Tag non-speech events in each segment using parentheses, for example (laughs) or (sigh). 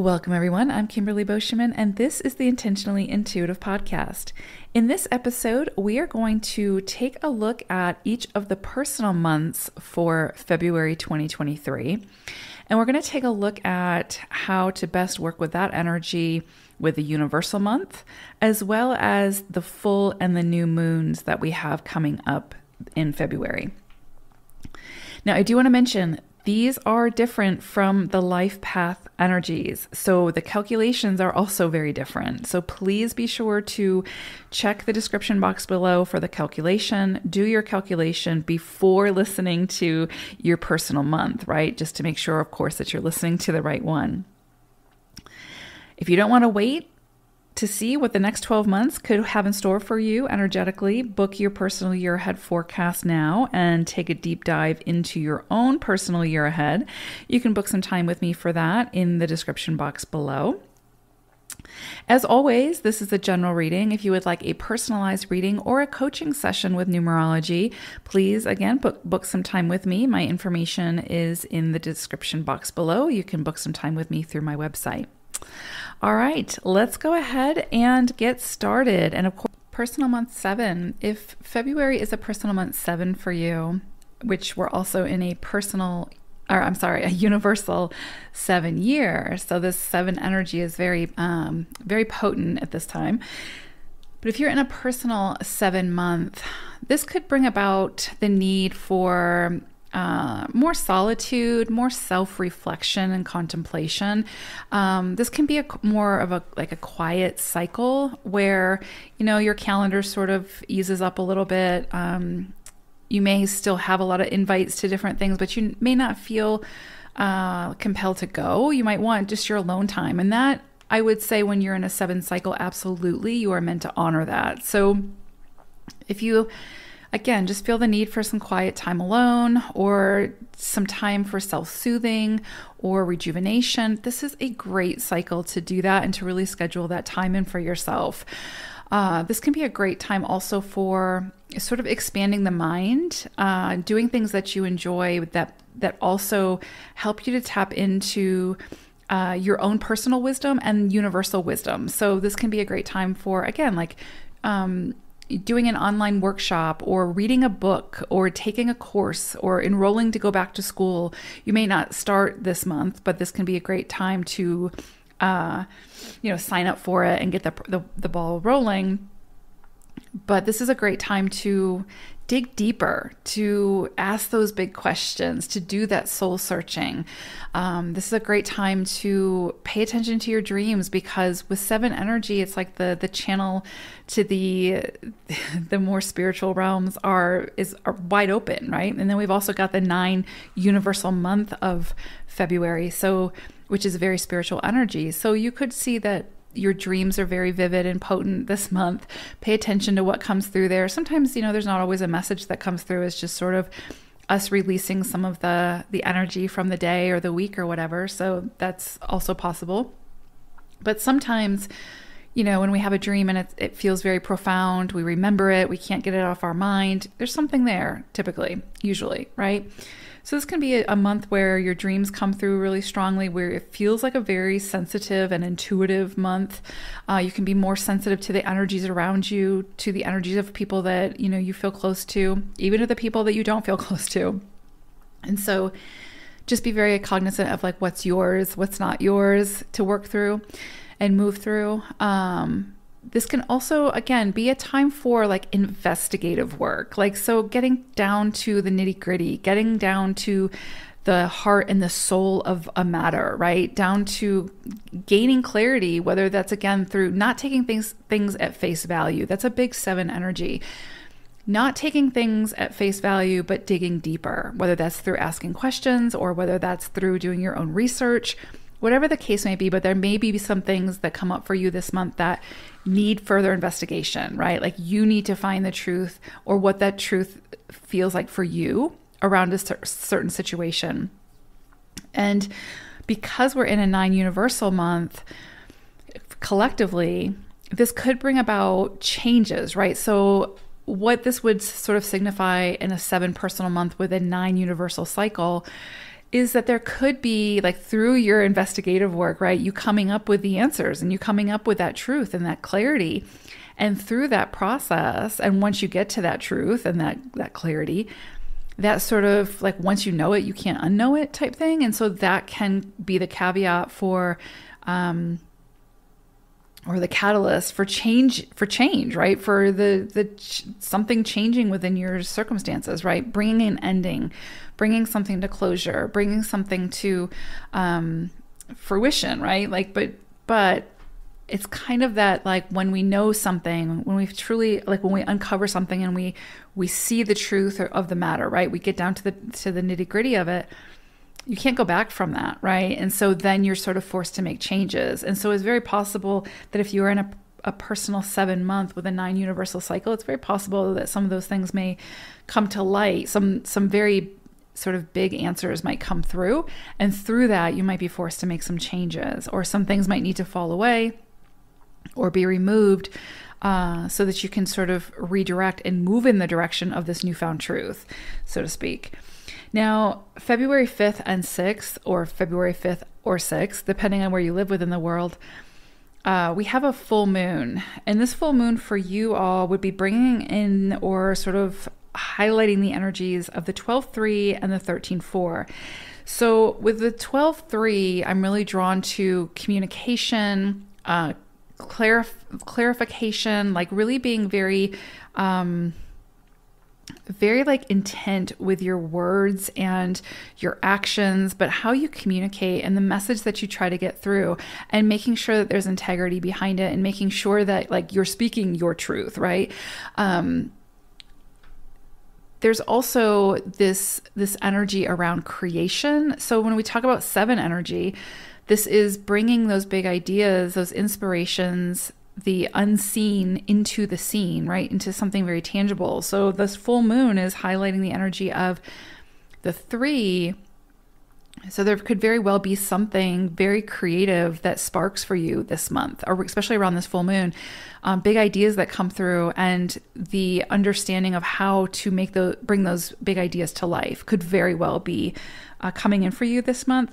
Welcome, everyone. I'm Kimberly Boscheman, and this is the Intentionally Intuitive Podcast. In this episode, we are going to take a look at each of the personal months for February 2023. And we're going to take a look at how to best work with that energy with the universal month, as well as the full and the new moons that we have coming up in February. Now, I do want to mention these are different from the life path energies, so the calculations are also very different. So please be sure to check the description box below for the calculation. Do your calculation before listening to your personal month, right? Just to make sure, of course, that you're listening to the right one. If you don't want to wait, to see what the next 12 months could have in store for you energetically, book your personal year ahead forecast now and take a deep dive into your own personal year ahead. You can book some time with me for that in the description box below. As always, this is a general reading. If you would like a personalized reading or a coaching session with numerology, please again book, book some time with me. My information is in the description box below. You can book some time with me through my website. All right, let's go ahead and get started. And of course, personal month seven. If February is a personal month seven for you, which we're also in a personal or I'm sorry, a universal seven year. So this seven energy is very, um, very potent at this time. But if you're in a personal seven month, this could bring about the need for uh, more solitude, more self-reflection and contemplation. Um, this can be a more of a like a quiet cycle where you know your calendar sort of eases up a little bit. Um, you may still have a lot of invites to different things, but you may not feel uh, compelled to go. You might want just your alone time, and that I would say when you're in a seven cycle, absolutely, you are meant to honor that. So if you Again, just feel the need for some quiet time alone or some time for self soothing or rejuvenation. This is a great cycle to do that and to really schedule that time in for yourself. Uh, this can be a great time also for sort of expanding the mind, uh, doing things that you enjoy that that also help you to tap into uh, your own personal wisdom and universal wisdom. So this can be a great time for again, like um, doing an online workshop or reading a book or taking a course or enrolling to go back to school. You may not start this month, but this can be a great time to, uh, you know, sign up for it and get the, the, the ball rolling. But this is a great time to dig deeper, to ask those big questions, to do that soul searching. Um, this is a great time to pay attention to your dreams because with seven energy, it's like the the channel to the (laughs) the more spiritual realms are is are wide open, right? And then we've also got the nine universal month of February, so which is very spiritual energy. So you could see that your dreams are very vivid and potent this month. Pay attention to what comes through there. Sometimes, you know, there's not always a message that comes through. It's just sort of us releasing some of the the energy from the day or the week or whatever. So that's also possible. But sometimes you know, when we have a dream and it, it, feels very profound, we remember it, we can't get it off our mind, there's something there typically, usually, right? So, this can be a month where your dreams come through really strongly, where it feels like a very sensitive and intuitive month. Uh, you can be more sensitive to the energies around you, to the energies of people that you know you feel close to, even to the people that you don't feel (laughs) close to. And so, just be very cognizant of like what's yours, what's not yours to work through and move through. Um, this can also again be a time for like investigative work like so getting down to the nitty gritty getting down to the heart and the soul of a matter right down to gaining clarity whether that's again through not taking things things at face value that's a big seven energy not taking things at face value but digging deeper whether that's through asking questions or whether that's through doing your own research whatever the case may be, but there may be some things that come up for you this month that need further investigation, right? Like you need to find the truth or what that truth feels like for you around a cer- certain situation. And because we're in a nine universal month collectively, this could bring about changes, right? So, what this would sort of signify in a seven personal month with a nine universal cycle is that there could be like through your investigative work, right? You coming up with the answers and you coming up with that truth and that clarity. And through that process, and once you get to that truth and that that clarity, that sort of like once you know it, you can't unknow it type thing. And so that can be the caveat for um, or the catalyst for change for change right for the the ch- something changing within your circumstances right bringing an ending bringing something to closure bringing something to um fruition right like but but it's kind of that like when we know something when we truly like when we uncover something and we we see the truth of the matter right we get down to the to the nitty gritty of it you can't go back from that, right? And so then you're sort of forced to make changes. And so it's very possible that if you're in a, a personal seven month with a nine universal cycle, it's very possible that some of those things may come to light. Some some very sort of big answers might come through. And through that, you might be forced to make some changes, or some things might need to fall away or be removed uh, so that you can sort of redirect and move in the direction of this newfound truth, so to speak. Now, February 5th and 6th, or February 5th or 6th, depending on where you live within the world, uh, we have a full moon. And this full moon for you all would be bringing in or sort of highlighting the energies of the 12 3 and the 13 4. So, with the 12 3, I'm really drawn to communication, uh, clarif- clarification, like really being very. Um, very like intent with your words and your actions, but how you communicate and the message that you try to get through and making sure that there's integrity behind it and making sure that like you're speaking your truth, right? Um, there's also this this energy around creation. So when we talk about seven energy, this is bringing those big ideas, those inspirations, the unseen into the scene, right? Into something very tangible. So this full moon is highlighting the energy of the three. So there could very well be something very creative that sparks for you this month, or especially around this full moon. Um, big ideas that come through, and the understanding of how to make the bring those big ideas to life could very well be uh, coming in for you this month.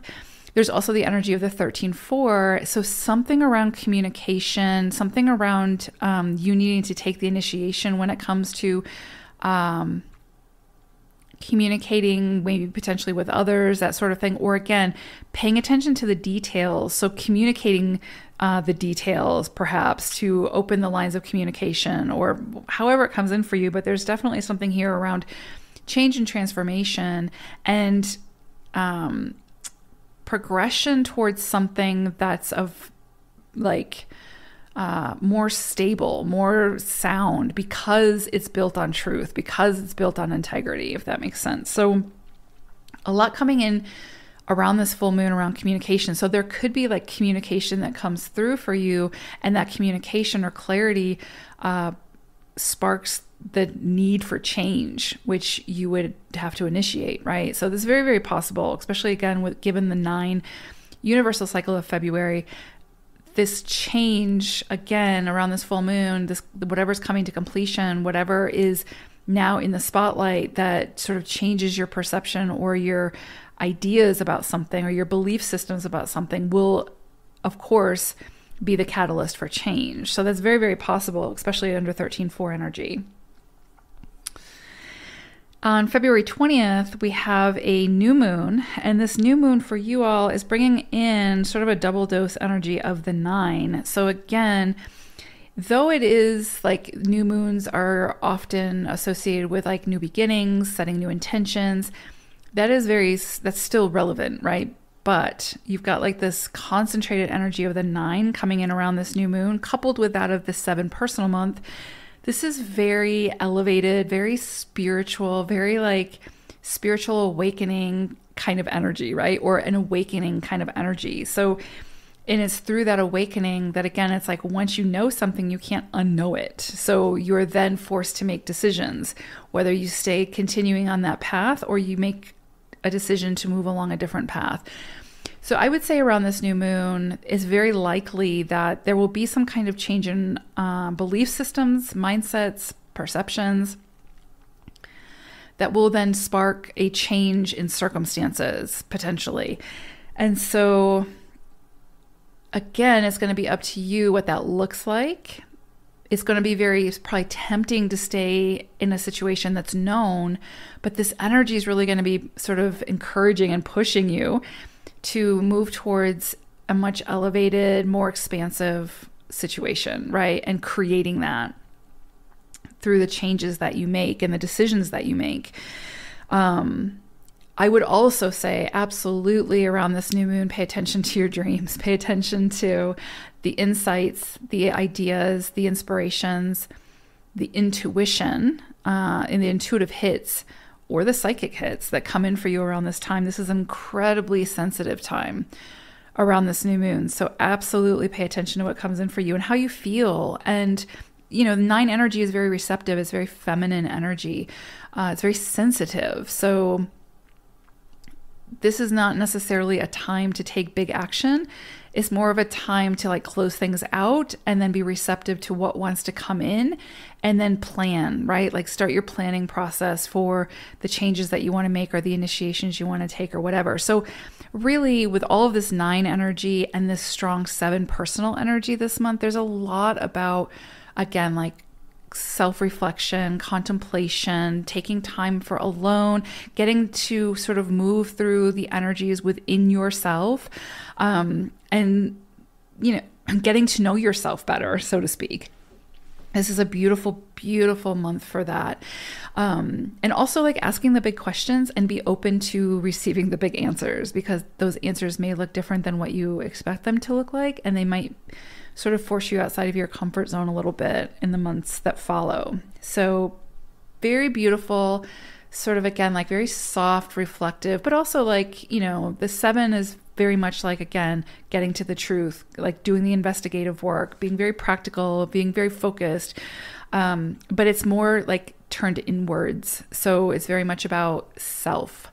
There's also the energy of the 13 4. So something around communication, something around um, you needing to take the initiation when it comes to. Um, communicating maybe potentially with others that sort of thing or again paying attention to the details so communicating uh, the details perhaps to open the lines of communication or however it comes in for you but there's definitely something here around change and transformation and um, progression towards something that's of like uh, more stable, more sound because it's built on truth, because it's built on integrity, if that makes sense. So, a lot coming in around this full moon around communication. So, there could be like communication that comes through for you, and that communication or clarity uh, sparks the need for change, which you would have to initiate, right? So this is very, very possible, especially again with given the nine universal cycle of February. This change again around this full moon, this whatever's coming to completion, whatever is now in the spotlight that sort of changes your perception or your ideas about something or your belief systems about something will, of course, be the catalyst for change. So that's very, very possible, especially under 13 4 energy. On February 20th, we have a new moon, and this new moon for you all is bringing in sort of a double dose energy of the nine. So, again, though it is like new moons are often associated with like new beginnings, setting new intentions, that is very, that's still relevant, right? But you've got like this concentrated energy of the nine coming in around this new moon, coupled with that of the seven personal month this is very elevated, very spiritual, very like spiritual awakening kind of energy, right? Or an awakening kind of energy. So, and it's through that awakening that again it's like once you know something you can't unknow it so you're then forced to make decisions whether you stay continuing on that path or you make a decision to move along a different path so I would say around this new moon is very likely that there will be some kind of change in uh, belief systems, mindsets, perceptions that will then spark a change in circumstances potentially. And so again, it's going to be up to you what that looks like. It's going to be very probably tempting to stay in a situation that's known, but this energy is really going to be sort of encouraging and pushing you to move towards a much elevated, more expansive situation, right? And creating that through the changes that you make and the decisions that you make. Um, I would also say, absolutely, around this new moon, pay attention to your dreams, (laughs) pay attention to the insights, the ideas, the inspirations, the intuition, uh, and the intuitive hits or the psychic hits that come in for you around this time. This is incredibly sensitive time around this new moon. So absolutely pay attention to what comes in for you and how you feel. And you know, nine energy is very receptive. It's very feminine energy. Uh, it's very sensitive. So this is not necessarily a time to take big action is more of a time to like close things out and then be receptive to what wants to come in and then plan, right? Like start your planning process for the changes that you want to make or the initiations you want to take or whatever. So, really, with all of this nine energy and this strong seven personal energy this month, there's a lot about, again, like self reflection, contemplation, taking time for alone, getting to sort of move through the energies within yourself, um, and, you know, (clears throat) getting to know yourself better, so to speak this is a beautiful beautiful month for that um, and also like asking the big questions and be open to receiving the big answers because those answers may look different than what you expect them to look like and they might sort of force you outside of your comfort zone a little bit in the months that follow. So, very beautiful, sort of again, like very soft, reflective, but also like, you know, the seven is very much like again getting to the truth like doing the investigative work being very practical being very focused um, but it's more like turned inwards so it's very much about self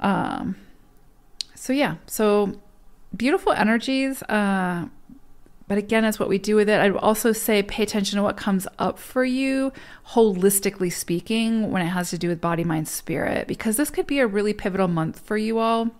um, so yeah so beautiful energies uh, but again, it's what we do with it. I'd also say pay attention to what comes up for you, holistically speaking, when it has to do with body, mind, spirit, because this could be a really pivotal month for you all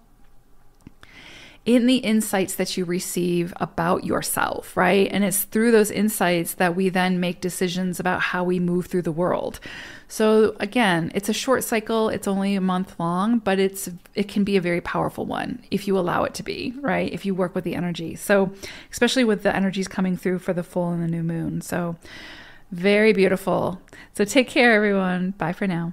in the insights that you receive about yourself, right? And it's through those insights that we then make decisions about how we move through the world. So again, it's a short cycle, it's only a month long, but it's it can be a very powerful one if you allow it to be, right? If you work with the energy. So, especially with the energies coming through for the full and the new moon. So, very beautiful. So take care everyone. Bye for now.